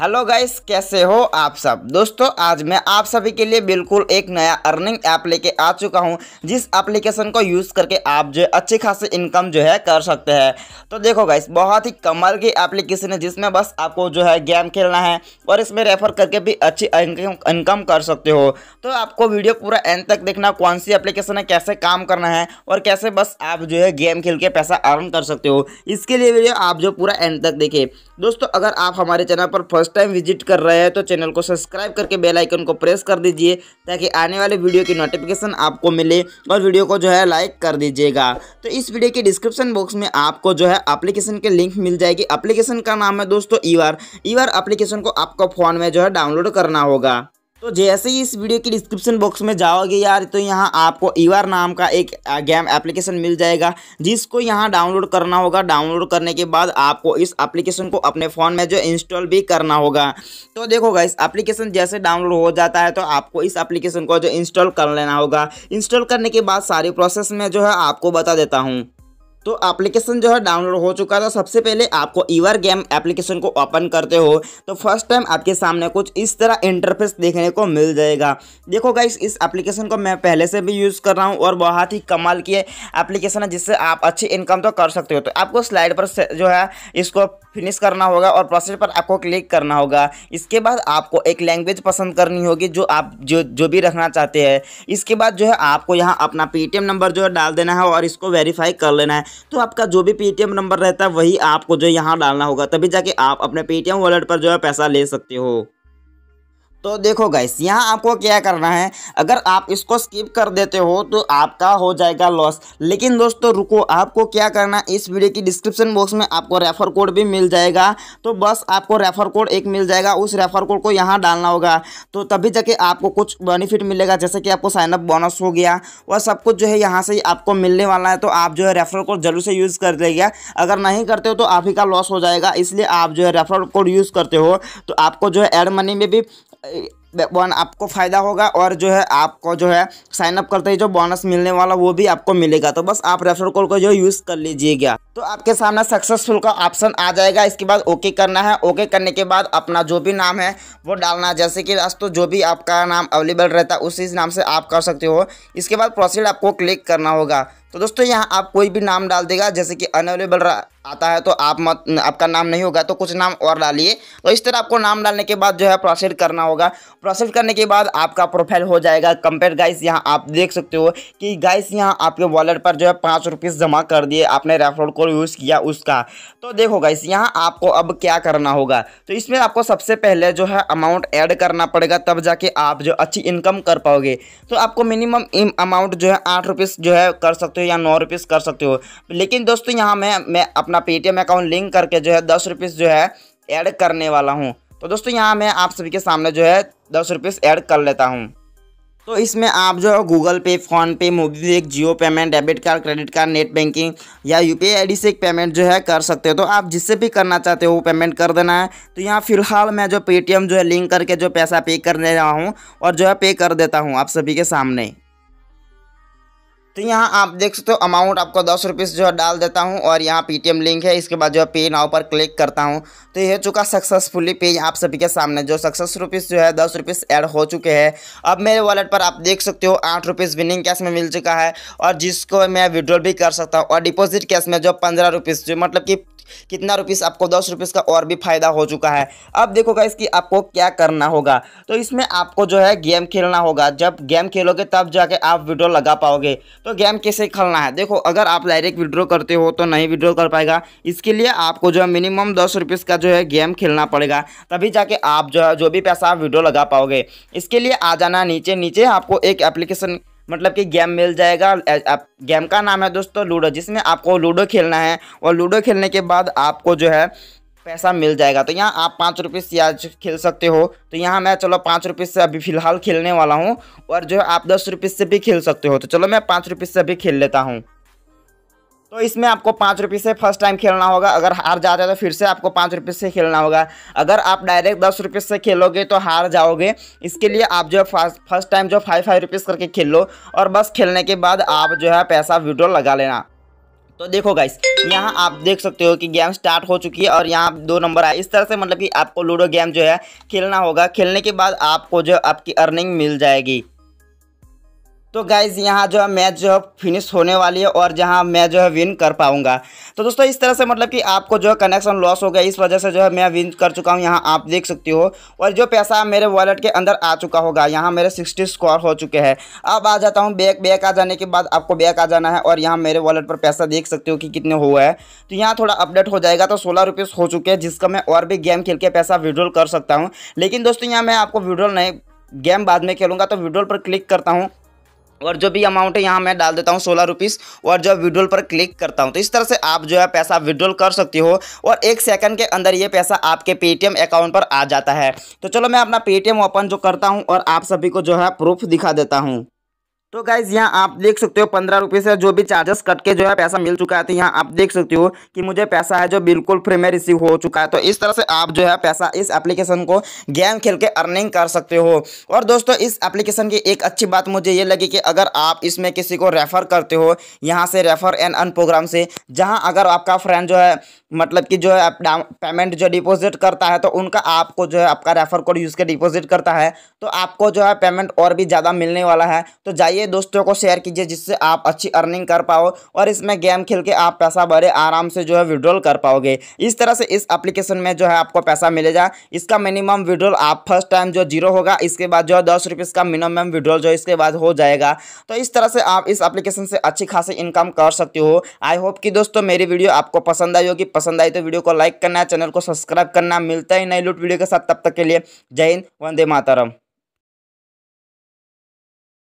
hello guys कैसे हो आप सब दोस्तों आज मैं आप सभी के लिए बिल्कुल एक नया अर्निंग ऐप लेके आ चुका हूं जिस एप्लीकेशन को यूज़ करके आप जो है अच्छी खासी इनकम जो है कर सकते हैं तो देखो गाइस बहुत ही कमाल की एप्लीकेशन है जिसमें बस आपको जो है गेम खेलना है और इसमें रेफर करके भी अच्छी इनकम कर सकते हो तो आपको वीडियो पूरा एंड तक देखना कौन सी एप्लीकेशन है कैसे काम करना है और कैसे बस आप जो है गेम खेल के पैसा अर्न कर सकते हो इसके लिए वीडियो आप जो पूरा एंड तक देखें दोस्तों अगर आप हमारे चैनल पर फर्स्ट फर्स्ट टाइम विजिट कर रहे हैं तो चैनल को सब्सक्राइब करके बेल आइकन को प्रेस कर दीजिए ताकि आने वाले वीडियो की नोटिफिकेशन आपको मिले और वीडियो को जो है लाइक कर दीजिएगा तो इस वीडियो के डिस्क्रिप्शन बॉक्स में आपको जो है अप्लीकेशन के लिंक मिल जाएगी अप्लीकेशन का नाम है दोस्तों ई वार ई वार अप्लीकेशन को आपको फ़ोन में जो है डाउनलोड करना होगा तो जैसे ही इस वीडियो की डिस्क्रिप्शन बॉक्स में जाओगे यार तो यहाँ आपको ईवर नाम का एक गेम एप्लीकेशन मिल जाएगा जिसको यहाँ डाउनलोड करना होगा डाउनलोड करने के बाद आपको इस एप्लीकेशन को अपने फ़ोन में जो इंस्टॉल भी करना होगा तो देखोगा इस एप्लीकेशन जैसे डाउनलोड हो जाता है तो आपको इस एप्लीकेशन को जो इंस्टॉल कर लेना होगा इंस्टॉल करने के बाद सारी प्रोसेस में जो है आपको बता देता हूँ तो एप्लीकेशन जो है डाउनलोड हो चुका था तो सबसे पहले आपको ईवर गेम एप्लीकेशन को ओपन करते हो तो फर्स्ट टाइम आपके सामने कुछ इस तरह इंटरफेस देखने को मिल जाएगा देखो गाइस इस एप्लीकेशन को मैं पहले से भी यूज़ कर रहा हूँ और बहुत ही कमाल की एप्लीकेशन है जिससे आप अच्छी इनकम तो कर सकते हो तो आपको स्लाइड पर जो है इसको फिनिश करना होगा और प्रोसेस पर आपको क्लिक करना होगा इसके बाद आपको एक लैंग्वेज पसंद करनी होगी जो आप जो जो भी रखना चाहते हैं इसके बाद जो है आपको यहाँ अपना पेटीएम नंबर जो है डाल देना है और इसको वेरीफाई कर लेना है तो आपका जो भी पेटीएम नंबर रहता है वही आपको जो यहाँ डालना होगा तभी जाके आप अपने पेटीएम वॉलेट पर जो है पैसा ले सकते हो तो देखो गाइस यहाँ आपको क्या करना है अगर आप इसको स्किप कर देते हो तो आपका हो जाएगा लॉस लेकिन दोस्तों रुको आपको क्या करना इस वीडियो की डिस्क्रिप्शन बॉक्स में आपको रेफर कोड भी मिल जाएगा तो बस आपको रेफर कोड एक मिल जाएगा उस रेफर कोड को यहाँ डालना होगा तो तभी जाके आपको कुछ बेनिफिट मिलेगा जैसे कि आपको साइनअप बोनस हो गया और सब कुछ जो है यहाँ से आपको मिलने वाला है तो आप जो है रेफर कोड जरूर से यूज़ कर देगा अगर नहीं करते हो तो आप ही का लॉस हो जाएगा इसलिए आप जो है रेफर कोड यूज़ करते हो तो आपको जो है एड मनी में भी वन आपको फ़ायदा होगा और जो है आपको जो है साइनअप करते ही जो बोनस मिलने वाला वो भी आपको मिलेगा तो बस आप रेफर कोड को जो यूज़ कर लीजिएगा तो आपके सामने सक्सेसफुल का ऑप्शन आ जाएगा इसके बाद ओके करना है ओके करने के बाद अपना जो भी नाम है वो डालना है जैसे कि दोस्तों जो भी आपका नाम अवेलेबल रहता है उसी नाम से आप कर सकते हो इसके बाद प्रोसीड आपको क्लिक करना होगा तो दोस्तों यहाँ आप कोई भी नाम डाल देगा जैसे कि अनवेलेबल आता है तो आप मत आपका नाम नहीं होगा तो कुछ नाम और डालिए तो इस तरह आपको नाम डालने के बाद जो है प्रोसेस करना होगा प्रोसेस करने के बाद आपका प्रोफाइल हो जाएगा कंपेयर गाइस यहाँ आप देख सकते हो कि गाइस यहाँ आपके वॉलेट पर जो है पाँच रुपीज़ जमा कर दिए आपने रेफरल कोड यूज़ किया उसका तो देखो गाइस यहाँ आपको अब क्या करना होगा तो इसमें आपको सबसे पहले जो है अमाउंट ऐड करना पड़ेगा तब जाके आप जो अच्छी इनकम कर पाओगे तो आपको मिनिमम अमाउंट जो है आठ जो है कर सकते सकते हो या नौ रुपीज़ कर सकते हो लेकिन दोस्तों यहाँ मैं मैं अपना पेटीएम अकाउंट लिंक करके जो है दस रुपीज़ जो है ऐड करने वाला हूँ तो दोस्तों यहाँ मैं आप सभी के सामने जो है दस रुपीज़ ऐड कर लेता हूँ तो इसमें आप जो है Google pay PhonePe MobiKwik Jio payment debit card credit card net banking या यू पी आई से एक पेमेंट जो है कर सकते हो तो आप जिससे भी करना चाहते हो वो पेमेंट कर देना है तो यहाँ फिलहाल मैं जो पेटीएम जो है लिंक करके जो पैसा पे करने रहा हूँ और जो है पे कर देता हूँ आप सभी के सामने तो यहाँ आप देख सकते हो अमाउंट आपको दस रुपये जो है डाल देता हूँ और यहाँ पेटीएम लिंक है इसके बाद जो है पे नाव पर क्लिक करता हूँ तो ये हो चुका सक्सेसफुली पेज आप सभी के सामने जो सक्सेस रुपीज़ जो है दस रुपीज़ ऐड हो चुके हैं अब मेरे वॉलेट पर आप देख सकते हो आठ रुपीज़ विनिंग कैश में मिल चुका है और जिसको मैं विड्रॉल भी कर सकता हूँ और डिपोजिट कैश में जो पंद्रह रुपीज़ जो मतलब कि कितना रुपीस आपको दस रुपीस का और भी फ़ायदा हो चुका है अब देखो गाइस कि आपको क्या करना होगा तो इसमें आपको जो है गेम खेलना होगा जब गेम खेलोगे तब जाके आप विड्रॉ लगा पाओगे तो गेम कैसे खेलना है देखो अगर आप डायरेक्ट विड्रॉ करते हो तो नहीं विड्रॉ कर पाएगा इसके लिए आपको जो है मिनिमम दस रुपीस का जो है गेम खेलना पड़ेगा तभी जाके आप जो है जो भी पैसा आप विड्रॉ लगा पाओगे इसके लिए आ जाना नीचे नीचे आपको एक एप्लीकेशन मतलब कि गेम मिल जाएगा आप गेम का नाम है दोस्तों लूडो जिसमें आपको लूडो खेलना है और लूडो खेलने के बाद आपको जो है पैसा मिल जाएगा तो यहाँ आप पाँच रुपये से आज खेल सकते हो तो यहाँ मैं चलो पाँच रुपये से अभी फ़िलहाल खेलने वाला हूँ और जो है आप दस रुपये से भी खेल सकते हो तो चलो मैं पाँच रुपये से अभी खेल लेता हूँ तो इसमें आपको पाँच रुपये से फर्स्ट टाइम खेलना होगा अगर हार जाते तो फिर से आपको पाँच रुपये से खेलना होगा अगर आप डायरेक्ट दस रुपये से खेलोगे तो हार जाओगे इसके लिए आप जो है फर्स्ट टाइम जो फाइव फाइव रुपीज़ करके खेल लो और बस खेलने के बाद आप जो है पैसा विड्रॉ लगा लेना तो देखो गाइस यहाँ आप देख सकते हो कि गेम स्टार्ट हो चुकी है और यहाँ दो नंबर आए इस तरह से मतलब कि आपको लूडो गेम जो है खेलना होगा खेलने के बाद आपको जो आपकी अर्निंग मिल जाएगी तो गाइज़ यहाँ जो है मैच जो है फिनिश होने वाली है और जहाँ मैं जो है विन कर पाऊँगा तो दोस्तों इस तरह से मतलब कि आपको जो है कनेक्शन लॉस हो गया इस वजह से जो है मैं विन कर चुका हूँ यहाँ आप देख सकती हो और जो पैसा मेरे वॉलेट के अंदर आ चुका होगा यहाँ मेरे सिक्सटी स्कोर हो चुके हैं अब आ जाता हूँ बैक बैक आ जाने के बाद आपको बैक आ जाना है और यहाँ मेरे वॉलेट पर पैसा देख सकते हो कि कितने हुआ है तो यहाँ थोड़ा अपडेट हो जाएगा तो सोलह हो चुके हैं जिसका मैं और भी गेम खेल के पैसा विड्रॉल कर सकता हूँ लेकिन दोस्तों यहाँ मैं आपको विड्रॉल नहीं गेम बाद में खेलूँगा तो विड्रॉल पर क्लिक करता हूँ और जो भी अमाउंट है यहाँ मैं डाल देता हूँ सोलह रुपीज़ और जो विड्रोल पर क्लिक करता हूँ तो इस तरह से आप जो है पैसा विड्रोल कर सकते हो और एक सेकंड के अंदर ये पैसा आपके पेटीएम अकाउंट पर आ जाता है तो चलो मैं अपना पेटीएम ओपन जो करता हूँ और आप सभी को जो है प्रूफ दिखा देता हूँ तो गाइज़ यहाँ आप देख सकते हो पंद्रह रुपये से जो भी चार्जेस कट के जो है पैसा मिल चुका है तो यहाँ आप देख सकते हो कि मुझे पैसा है जो बिल्कुल फ्री में रिसीव हो चुका है तो इस तरह से आप जो है पैसा इस एप्लीकेशन को गेम खेल के अर्निंग कर सकते हो और दोस्तों इस एप्लीकेशन की एक अच्छी बात मुझे ये लगी कि अगर आप इसमें किसी को रेफ़र करते हो यहाँ से रेफ़र एंड अन प्रोग्राम से जहाँ अगर आपका फ्रेंड जो है मतलब कि जो है पेमेंट जो डिपॉजिट करता है तो उनका आपको जो है आपका रेफ़र कोड यूज़ के डिपॉजिट करता है तो आपको जो है पेमेंट और भी ज़्यादा मिलने वाला है तो जाइए बताइए दोस्तों को शेयर कीजिए जिससे आप अच्छी अर्निंग कर पाओ और इसमें गेम खेल के आप पैसा भरे आराम से जो है विड्रॉल कर पाओगे इस तरह से इस एप्लीकेशन में जो है आपको पैसा मिलेगा इसका मिनिमम विड्रॉल आप फर्स्ट टाइम जो जीरो होगा इसके बाद जो है दस रुपीज़ का मिनिमम विड्रॉल जो इसके बाद हो जाएगा तो इस तरह से आप इस एप्लीकेशन से अच्छी खासी इनकम कर सकते हो आई होप कि दोस्तों मेरी वीडियो आपको पसंद आई होगी पसंद आई तो वीडियो को लाइक करना चैनल को सब्सक्राइब करना मिलता है नई लूट वीडियो के साथ तब तक के लिए जय हिंद वंदे मातरम